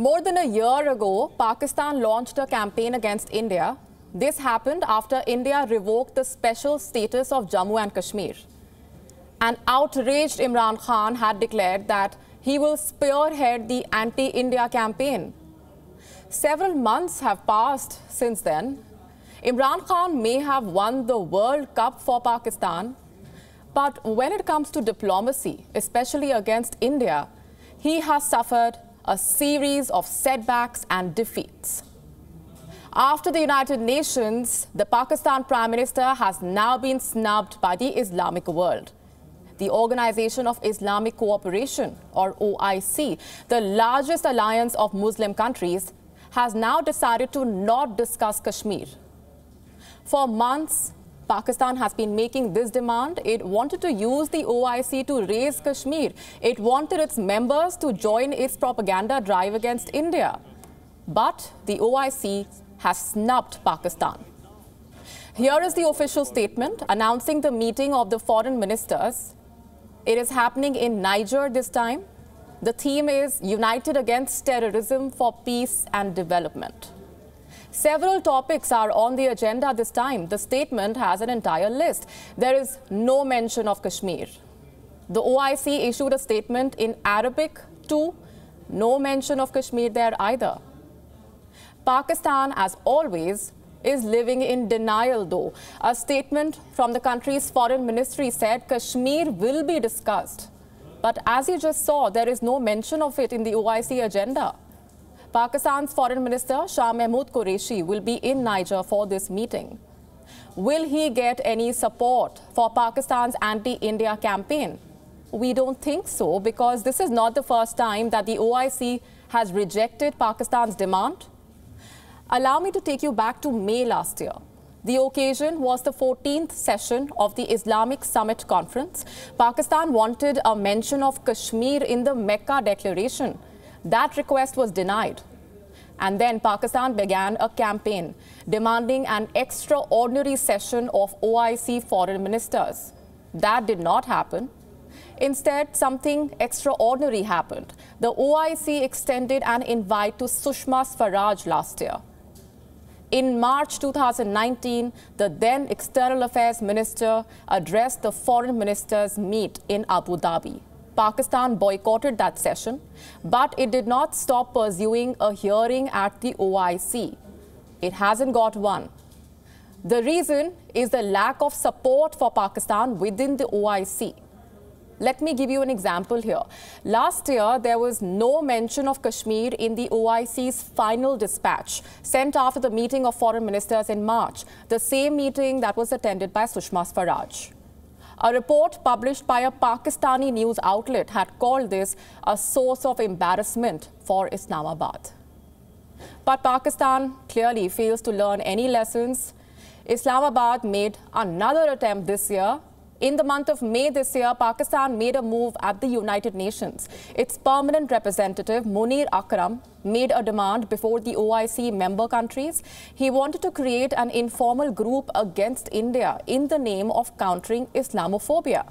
More than a year ago, Pakistan launched a campaign against India. This happened after India revoked the special status of Jammu and Kashmir. An outraged Imran Khan had declared that he will spearhead the anti-India campaign. Several months have passed since then. Imran Khan may have won the World Cup for Pakistan, but when it comes to diplomacy, especially against India, he has suffered a series of setbacks and defeats. After the United Nations, the Pakistan Prime Minister has now been snubbed by the Islamic world. The Organization of Islamic Cooperation, or OIC, the largest alliance of Muslim countries, has now decided to not discuss Kashmir. For months, Pakistan has been making this demand. It wanted to use the OIC to raise Kashmir. It wanted its members to join its propaganda drive against India. But the OIC has snubbed Pakistan. Here is the official statement announcing the meeting of the foreign ministers. It is happening in Niger this time. The theme is United Against Terrorism for Peace and Development. Several topics are on the agenda this time. The statement has an entire list. There is no mention of Kashmir. The OIC issued a statement in Arabic too. No mention of Kashmir there either. Pakistan, as always, is living in denial though. A statement from the country's foreign ministry said Kashmir will be discussed. But as you just saw, there is no mention of it in the OIC agenda. Pakistan's Foreign Minister Shah Mahmood Qureshi will be in Niger for this meeting. Will he get any support for Pakistan's anti-India campaign? We don't think so because this is not the first time that the OIC has rejected Pakistan's demand. Allow me to take you back to May last year. The occasion was the 14th session of the Islamic Summit Conference. Pakistan wanted a mention of Kashmir in the Mecca Declaration. That request was denied. And then Pakistan began a campaign demanding an extraordinary session of OIC foreign ministers. That did not happen. Instead, something extraordinary happened. The OIC extended an invite to Sushma Swaraj last year. In March 2019, the then External Affairs Minister addressed the foreign ministers' meet in Abu Dhabi. Pakistan boycotted that session, but it did not stop pursuing a hearing at the OIC. It hasn't got one. The reason is the lack of support for Pakistan within the OIC. Let me give you an example here. Last year, there was no mention of Kashmir in the OIC's final dispatch sent after the meeting of foreign ministers in March, the same meeting that was attended by Sushma Swaraj. A report published by a Pakistani news outlet had called this a source of embarrassment for Islamabad. But Pakistan clearly fails to learn any lessons. Islamabad made another attempt this year in the month of May this year, Pakistan made a move at the United Nations. Its permanent representative, Munir Akram, made a demand before the OIC member countries. He wanted to create an informal group against India in the name of countering Islamophobia.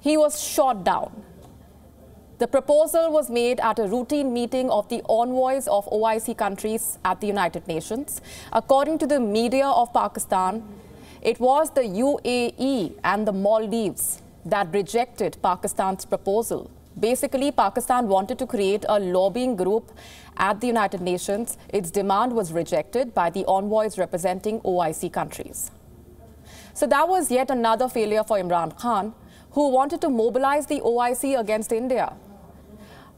He was shot down. The proposal was made at a routine meeting of the envoys of OIC countries at the United Nations. According to the media of Pakistan, it was the UAE and the Maldives that rejected Pakistan's proposal. Basically, Pakistan wanted to create a lobbying group at the United Nations. Its demand was rejected by the envoys representing OIC countries. So that was yet another failure for Imran Khan, who wanted to mobilize the OIC against India.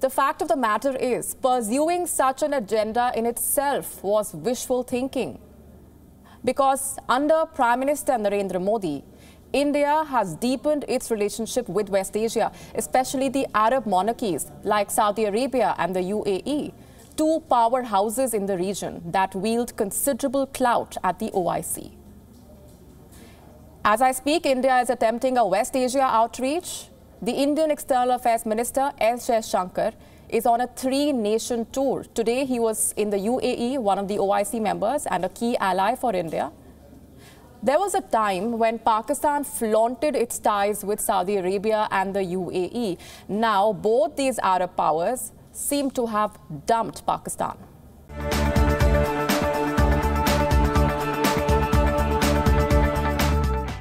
The fact of the matter is, pursuing such an agenda in itself was wishful thinking because under Prime Minister Narendra Modi, India has deepened its relationship with West Asia, especially the Arab monarchies like Saudi Arabia and the UAE, two powerhouses in the region that wield considerable clout at the OIC. As I speak, India is attempting a West Asia outreach. The Indian External Affairs Minister, S. Shankar, is on a three-nation tour. Today he was in the UAE, one of the OIC members and a key ally for India. There was a time when Pakistan flaunted its ties with Saudi Arabia and the UAE. Now both these Arab powers seem to have dumped Pakistan.